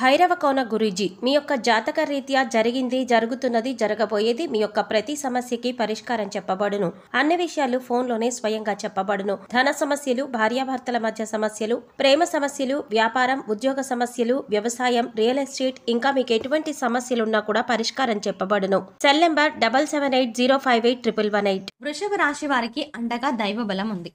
భైరవకోన గురూజీ మీ యొక్క జాతక రీత్యా జరిగింది జరుగుతున్నది జరగబోయేది మీ యొక్క ప్రతి సమస్యకి పరిష్కారం చెప్పబడును అన్ని విషయాలు ఫోన్లోనే స్వయంగా చెప్పబడును ధన సమస్యలు భార్యాభర్తల మధ్య సమస్యలు ప్రేమ సమస్యలు వ్యాపారం ఉద్యోగ సమస్యలు వ్యవసాయం రియల్ ఎస్టేట్ ఇంకా మీకు ఎటువంటి సమస్యలున్నా కూడా పరిష్కారం చెప్పబడును cell number double seven eight zero five eight triple one eight వృషభ రాశి వారికి అండగా దైవ బలం ఉంది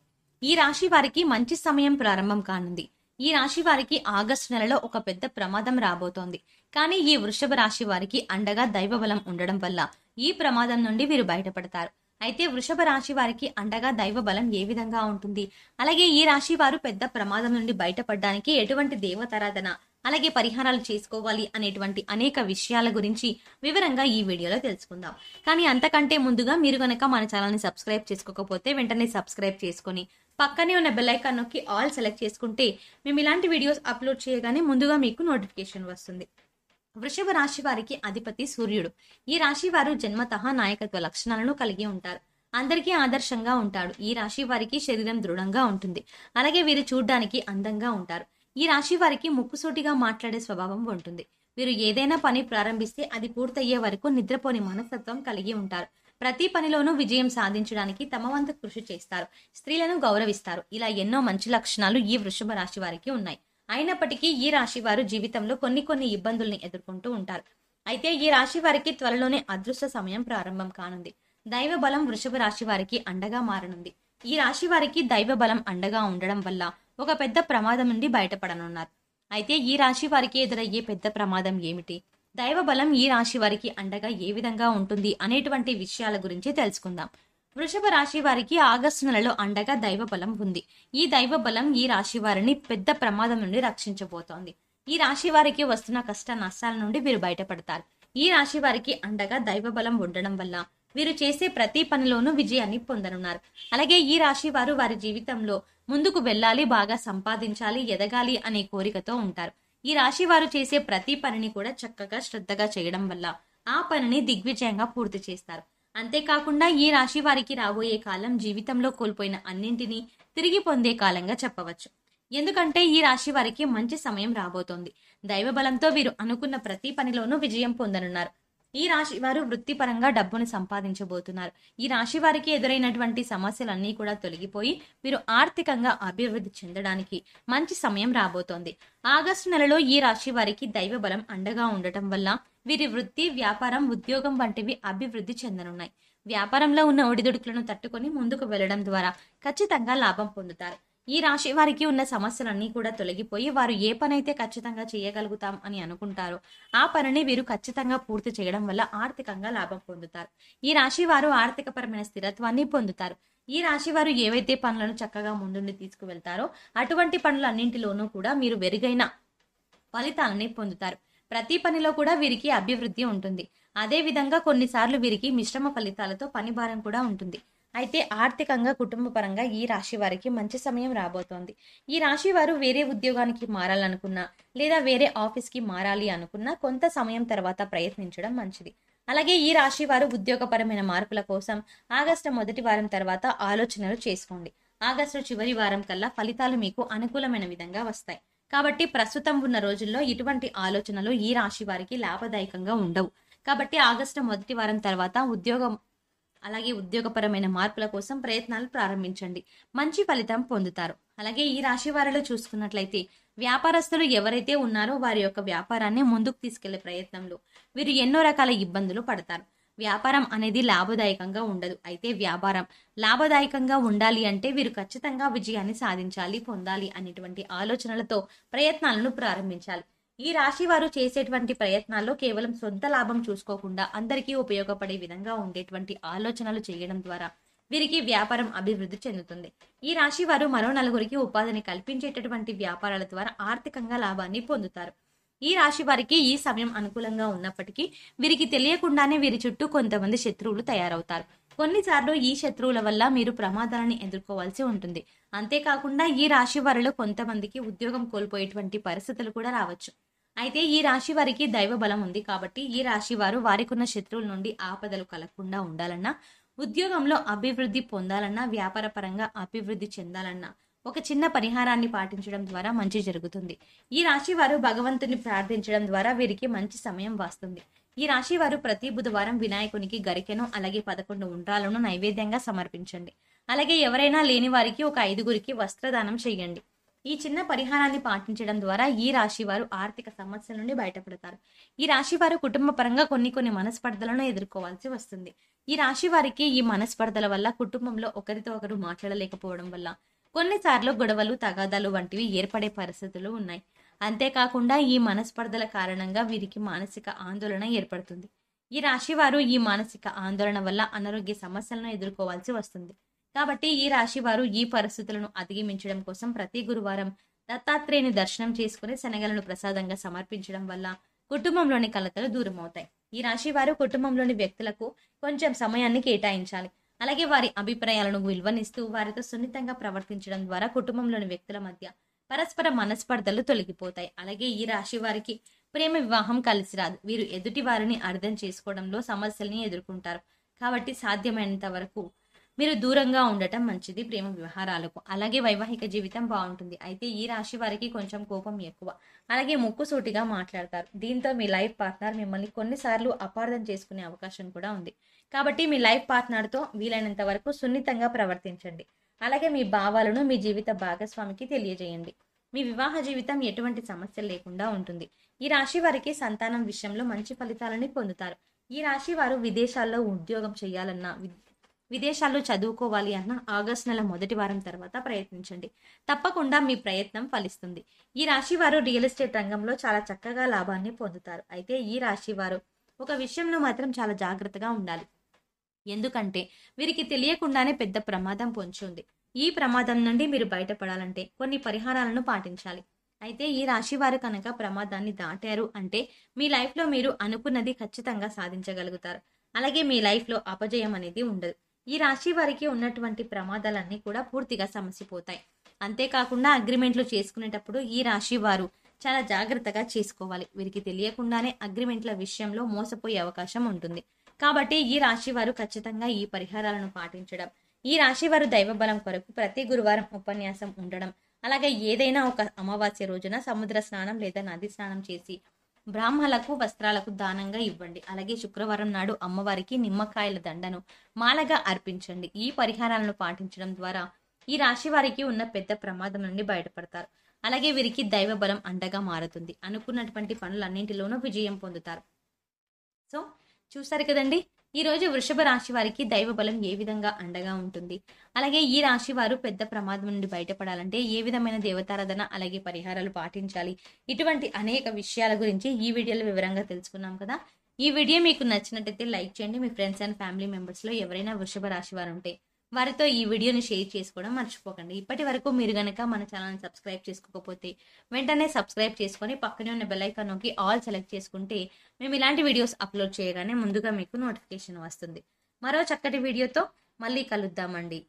ఈ రాశి వారికి మంచి సమయం ప్రారంభం కానుంది ఈ రాశి వారికి ఆగస్టు నెలలో ఒక పెద్ద ప్రమాదం రాబోతోంది కానీ ఈ వృషభ రాశి వారికి అండగా దైవబలం ఉండడం వల్ల ఈ ప్రమాదం నుండి వీరు బయటపడతారు అయితే వృషభ రాశి వారికి అండగా దైవ బలం ఏ విధంగా ఉంటుంది అలాగే ఈ రాశి వారు పెద్ద ప్రమాదం నుండి బయటపడడానికి ఎటువంటి దేవతారాధన అలాగే పరిహారాలు చేసుకోవాలి అనేటువంటి అనేక విషయాల గురించి వివరంగా ఈ వీడియోలో తెలుసుకుందాం కానీ అంతకంటే ముందుగా మీరు కనుక మన ఛానల్ని సబ్స్క్రైబ్ చేసుకోకపోతే వెంటనే సబ్స్క్రైబ్ చేసుకొని పక్కనే ఉన్న బెల్ ఐకాన్ నొక్కి ఆల్ సెలెక్ట్ చేసుకుంటే మేము ఇలాంటి వీడియోస్ అప్లోడ్ చేయగానే ముందుగా మీకు నోటిఫికేషన్ వస్తుంది వృషభ రాశి వారికి అధిపతి సూర్యుడు ఈ రాశి వారు జన్మత నాయకత్వ లక్షణాలను కలిగి ఉంటారు అందరికీ ఆదర్శంగా ఉంటాడు ఈ రాశి వారికి శరీరం దృఢంగా ఉంటుంది అలాగే వీరు చూడ్డానికి అందంగా ఉంటారు ఈ రాశి వారికి ముక్కుసూటిగా మాట్లాడే స్వభావం ఉంటుంది వీరు ఏదైనా పని ప్రారంభిస్తే అది పూర్తయ్యే వరకు నిద్రపోని మనస్తత్వం కలిగి ఉంటారు ప్రతి పనిలోనూ విజయం సాధించడానికి తమ వంతు కృషి చేస్తారు స్త్రీలను గౌరవిస్తారు ఇలా ఎన్నో మంచి లక్షణాలు ఈ వృషభ రాశి వారికి ఉన్నాయి అయినప్పటికీ ఈ రాశి వారు జీవితంలో కొన్ని కొన్ని ఇబ్బందుల్ని ఎదుర్కొంటూ ఉంటారు అయితే ఈ రాశి వారికి త్వరలోనే అదృష్ట సమయం ప్రారంభం కానుంది దైవ బలం వృషభ రాశి వారికి అండగా మారనుంది ఈ రాశి వారికి దైవ బలం అండగా ఉండడం వల్ల ఒక పెద్ద ప్రమాదం నుండి బయటపడనున్నారు అయితే ఈ రాశి వారికి ఎదురయ్యే పెద్ద ప్రమాదం ఏమిటి దైవ బలం ఈ రాశి వారికి అండగా ఏ విధంగా ఉంటుంది అనేటువంటి విషయాల గురించి తెలుసుకుందాం వృషభ రాశి వారికి ఆగస్టు నెలలో అండగా దైవ బలం ఉంది ఈ దైవ బలం ఈ రాశి వారిని పెద్ద ప్రమాదం నుండి రక్షించబోతోంది ఈ రాశి వారికి వస్తున్న కష్ట నష్టాల నుండి వీరు బయటపడతారు ఈ రాశి వారికి అండగా దైవ బలం ఉండడం వల్ల వీరు చేసే ప్రతి పనిలోనూ విజయాన్ని పొందనున్నారు అలాగే ఈ రాశి వారు వారి జీవితంలో ముందుకు వెళ్ళాలి బాగా సంపాదించాలి ఎదగాలి అనే కోరికతో ఉంటారు ఈ రాశి వారు చేసే ప్రతి పనిని కూడా చక్కగా శ్రద్ధగా చేయడం వల్ల ఆ పనిని దిగ్విజయంగా పూర్తి చేస్తారు అంతేకాకుండా ఈ రాశి వారికి రాబోయే కాలం జీవితంలో కోల్పోయిన అన్నింటినీ తిరిగి పొందే కాలంగా చెప్పవచ్చు ఎందుకంటే ఈ రాశి వారికి మంచి సమయం రాబోతోంది దైవ వీరు అనుకున్న ప్రతి పనిలోనూ విజయం పొందనున్నారు ఈ రాశి వారు వృత్తిపరంగా డబ్బును సంపాదించబోతున్నారు ఈ రాశి వారికి ఎదురైనటువంటి సమస్యలన్నీ కూడా తొలగిపోయి మీరు ఆర్థికంగా అభివృద్ధి చెందడానికి మంచి సమయం రాబోతోంది ఆగస్టు నెలలో ఈ రాశి వారికి దైవ బలం అండగా ఉండటం వల్ల వీరి వృత్తి వ్యాపారం ఉద్యోగం వంటివి అభివృద్ధి చెందనున్నాయి వ్యాపారంలో ఉన్న ఒడిదుడుకులను తట్టుకొని ముందుకు వెళ్లడం ద్వారా ఖచ్చితంగా లాభం పొందుతారు ఈ రాశి వారికి ఉన్న సమస్యలన్నీ కూడా తొలగిపోయి వారు ఏ పనైతే ఖచ్చితంగా చేయగలుగుతాం అని అనుకుంటారో ఆ పనిని వీరు ఖచ్చితంగా పూర్తి చేయడం వల్ల ఆర్థికంగా లాభం పొందుతారు ఈ రాశి వారు ఆర్థికపరమైన స్థిరత్వాన్ని పొందుతారు ఈ రాశి వారు ఏవైతే పనులను చక్కగా ముందుండి తీసుకువెళ్తారో అటువంటి పనులన్నింటిలోనూ కూడా మీరు మెరుగైన ఫలితాలని పొందుతారు ప్రతి పనిలో కూడా వీరికి అభివృద్ధి ఉంటుంది అదేవిధంగా కొన్నిసార్లు వీరికి మిశ్రమ ఫలితాలతో పని భారం కూడా ఉంటుంది అయితే ఆర్థికంగా కుటుంబ పరంగా ఈ రాశి వారికి మంచి సమయం రాబోతోంది ఈ రాశి వారు వేరే ఉద్యోగానికి మారాలనుకున్నా లేదా వేరే ఆఫీస్కి మారాలి అనుకున్నా కొంత సమయం తర్వాత ప్రయత్నించడం మంచిది అలాగే ఈ రాశి వారు ఉద్యోగపరమైన మార్పుల కోసం ఆగస్టు మొదటి వారం తర్వాత ఆలోచనలు చేసుకోండి ఆగస్టు చివరి వారం కల్లా ఫలితాలు మీకు అనుకూలమైన విధంగా వస్తాయి కాబట్టి ప్రస్తుతం ఉన్న రోజుల్లో ఇటువంటి ఆలోచనలు ఈ రాశి వారికి లాభదాయకంగా ఉండవు కాబట్టి ఆగస్టు మొదటి వారం తర్వాత ఉద్యోగం అలాగే ఉద్యోగపరమైన మార్పుల కోసం ప్రయత్నాలు ప్రారంభించండి మంచి ఫలితం పొందుతారు అలాగే ఈ రాశి వారిలో చూసుకున్నట్లయితే వ్యాపారస్తులు ఎవరైతే ఉన్నారో వారి యొక్క వ్యాపారాన్ని ముందుకు తీసుకెళ్లే ప్రయత్నంలో వీరు ఎన్నో రకాల ఇబ్బందులు పడతారు వ్యాపారం అనేది లాభదాయకంగా ఉండదు అయితే వ్యాపారం లాభదాయకంగా ఉండాలి అంటే వీరు ఖచ్చితంగా విజయాన్ని సాధించాలి పొందాలి అనేటువంటి ఆలోచనలతో ప్రయత్నాలను ప్రారంభించాలి ఈ రాశి వారు చేసేటువంటి ప్రయత్నాల్లో కేవలం సొంత లాభం చూసుకోకుండా అందరికీ ఉపయోగపడే విధంగా ఉండేటువంటి ఆలోచనలు చేయడం ద్వారా వీరికి వ్యాపారం అభివృద్ధి చెందుతుంది ఈ రాశి వారు మరో నలుగురికి ఉపాధిని కల్పించేటటువంటి వ్యాపారాల ద్వారా ఆర్థికంగా లాభాన్ని పొందుతారు ఈ రాశి వారికి ఈ సమయం అనుకూలంగా ఉన్నప్పటికీ వీరికి తెలియకుండానే వీరి చుట్టూ కొంతమంది శత్రువులు తయారవుతారు కొన్నిసార్లు ఈ శత్రువుల వల్ల మీరు ప్రమాదాలను ఎదుర్కోవాల్సి ఉంటుంది అంతేకాకుండా ఈ రాశి వారిలో కొంతమందికి ఉద్యోగం కోల్పోయేటువంటి పరిస్థితులు కూడా రావచ్చు అయితే ఈ రాశి వారికి దైవ బలం ఉంది కాబట్టి ఈ రాశి వారు వారికి ఉన్న శత్రువుల నుండి ఆపదలు కలగకుండా ఉండాలన్నా ఉద్యోగంలో అభివృద్ధి పొందాలన్నా వ్యాపారపరంగా అభివృద్ధి చెందాలన్నా ఒక చిన్న పరిహారాన్ని పాటించడం ద్వారా మంచి జరుగుతుంది ఈ రాశి వారు భగవంతుని ప్రార్థించడం ద్వారా వీరికి మంచి సమయం వస్తుంది ఈ రాశి వారు ప్రతి బుధవారం వినాయకునికి గరికెను అలాగే పదకొండు ఉండ్రాలను నైవేద్యంగా సమర్పించండి అలాగే ఎవరైనా లేని వారికి ఒక ఐదుగురికి వస్త్రదానం చేయండి ఈ చిన్న పరిహారాన్ని పాటించడం ద్వారా ఈ రాశి వారు ఆర్థిక సమస్యల నుండి బయటపడతారు ఈ రాశి వారు కుటుంబ పరంగా కొన్ని కొన్ని మనస్పర్ధలను ఎదుర్కోవాల్సి వస్తుంది ఈ రాశి వారికి ఈ మనస్పర్ధల వల్ల కుటుంబంలో ఒకరితో ఒకరు మాట్లాడలేకపోవడం వల్ల కొన్నిసార్లు గొడవలు తగాదాలు వంటివి ఏర్పడే పరిస్థితులు ఉన్నాయి అంతేకాకుండా ఈ మనస్పర్ధల కారణంగా వీరికి మానసిక ఆందోళన ఏర్పడుతుంది ఈ రాశివారు ఈ మానసిక ఆందోళన వల్ల అనారోగ్య సమస్యలను ఎదుర్కోవాల్సి వస్తుంది కాబట్టి ఈ రాశి వారు ఈ పరిస్థితులను అధిగమించడం కోసం ప్రతి గురువారం దత్తాత్రేయుని దర్శనం చేసుకుని శనగలను ప్రసాదంగా సమర్పించడం వల్ల కుటుంబంలోని కలతలు దూరం అవుతాయి ఈ రాశి వారు కుటుంబంలోని వ్యక్తులకు కొంచెం సమయాన్ని కేటాయించాలి అలాగే వారి అభిప్రాయాలను విలువనిస్తూ వారితో సున్నితంగా ప్రవర్తించడం ద్వారా కుటుంబంలోని వ్యక్తుల మధ్య పరస్పర మనస్పర్ధలు తొలగిపోతాయి అలాగే ఈ రాశి వారికి ప్రేమ వివాహం కలిసి రాదు వీరు ఎదుటి వారిని అర్థం చేసుకోవడంలో సమస్యల్ని ఎదుర్కొంటారు కాబట్టి సాధ్యమైనంత వరకు మీరు దూరంగా ఉండటం మంచిది ప్రేమ వ్యవహారాలకు అలాగే వైవాహిక జీవితం బాగుంటుంది అయితే ఈ రాశి వారికి కొంచెం కోపం ఎక్కువ అలాగే ముక్కుసూటిగా మాట్లాడతారు దీంతో మీ లైఫ్ పార్ట్నర్ మిమ్మల్ని కొన్నిసార్లు అపార్థం చేసుకునే అవకాశం కూడా ఉంది కాబట్టి మీ లైఫ్ పార్ట్నర్తో వీలైనంత వరకు సున్నితంగా ప్రవర్తించండి అలాగే మీ భావాలను మీ జీవిత భాగస్వామికి తెలియజేయండి మీ వివాహ జీవితం ఎటువంటి సమస్య లేకుండా ఉంటుంది ఈ రాశి వారికి సంతానం విషయంలో మంచి ఫలితాలని పొందుతారు ఈ రాశి వారు విదేశాల్లో ఉద్యోగం చేయాలన్నా విదేశాల్లో చదువుకోవాలి అన్న ఆగస్ట్ నెల మొదటి వారం తర్వాత ప్రయత్నించండి తప్పకుండా మీ ప్రయత్నం ఫలిస్తుంది ఈ రాశి వారు రియల్ ఎస్టేట్ రంగంలో చాలా చక్కగా లాభాన్ని పొందుతారు అయితే ఈ రాశి వారు ఒక విషయంలో మాత్రం చాలా జాగ్రత్తగా ఉండాలి ఎందుకంటే వీరికి తెలియకుండానే పెద్ద ప్రమాదం పొంచి ఉంది ఈ ప్రమాదం నుండి మీరు బయటపడాలంటే కొన్ని పరిహారాలను పాటించాలి అయితే ఈ రాశి వారు కనుక ప్రమాదాన్ని దాటారు అంటే మీ లైఫ్లో మీరు అనుకున్నది ఖచ్చితంగా సాధించగలుగుతారు అలాగే మీ లైఫ్లో అపజయం అనేది ఉండదు ఈ రాశి వారికి ఉన్నటువంటి ప్రమాదాలన్నీ కూడా పూర్తిగా సమసిపోతాయి అంతేకాకుండా అగ్రిమెంట్లు చేసుకునేటప్పుడు ఈ రాశి వారు చాలా జాగ్రత్తగా చేసుకోవాలి వీరికి తెలియకుండానే అగ్రిమెంట్ల విషయంలో మోసపోయే అవకాశం ఉంటుంది కాబట్టి ఈ రాశి వారు ఖచ్చితంగా ఈ పరిహారాలను పాటించడం ఈ రాశి వారు దైవబలం కొరకు ప్రతి గురువారం ఉపన్యాసం ఉండడం అలాగే ఏదైనా ఒక అమావాస్య రోజున సముద్ర స్నానం లేదా నది స్నానం చేసి బ్రాహ్మలకు వస్త్రాలకు దానంగా ఇవ్వండి అలాగే శుక్రవారం నాడు అమ్మవారికి నిమ్మకాయల దండను మాలగా అర్పించండి ఈ పరిహారాలను పాటించడం ద్వారా ఈ రాశి వారికి ఉన్న పెద్ద ప్రమాదం నుండి బయటపడతారు అలాగే వీరికి దైవ బలం అండగా మారుతుంది అనుకున్నటువంటి పనులన్నింటిలోనూ విజయం పొందుతారు సో చూసారు కదండి ఈరోజు వృషభ రాశి వారికి దైవ బలం ఏ విధంగా అండగా ఉంటుంది అలాగే ఈ రాశి వారు పెద్ద ప్రమాదం నుండి బయటపడాలంటే ఏ విధమైన దేవతారాధన అలాగే పరిహారాలు పాటించాలి ఇటువంటి అనేక విషయాల గురించి ఈ వీడియోలో వివరంగా తెలుసుకున్నాం కదా ఈ వీడియో మీకు నచ్చినట్టయితే లైక్ చేయండి మీ ఫ్రెండ్స్ అండ్ ఫ్యామిలీ మెంబర్స్లో ఎవరైనా వృషభ రాశి వారు ఉంటే వారితో ఈ వీడియోని షేర్ చేసుకోవడం మర్చిపోకండి ఇప్పటి వరకు మీరు కనుక మన ఛానల్ని సబ్స్క్రైబ్ చేసుకోకపోతే వెంటనే సబ్స్క్రైబ్ చేసుకొని పక్కనే ఉన్న బెల్లైకాన్ నొక్కి ఆల్ సెలెక్ట్ చేసుకుంటే మేము ఇలాంటి వీడియోస్ అప్లోడ్ చేయగానే ముందుగా మీకు నోటిఫికేషన్ వస్తుంది మరో చక్కటి వీడియోతో మళ్ళీ కలుద్దామండి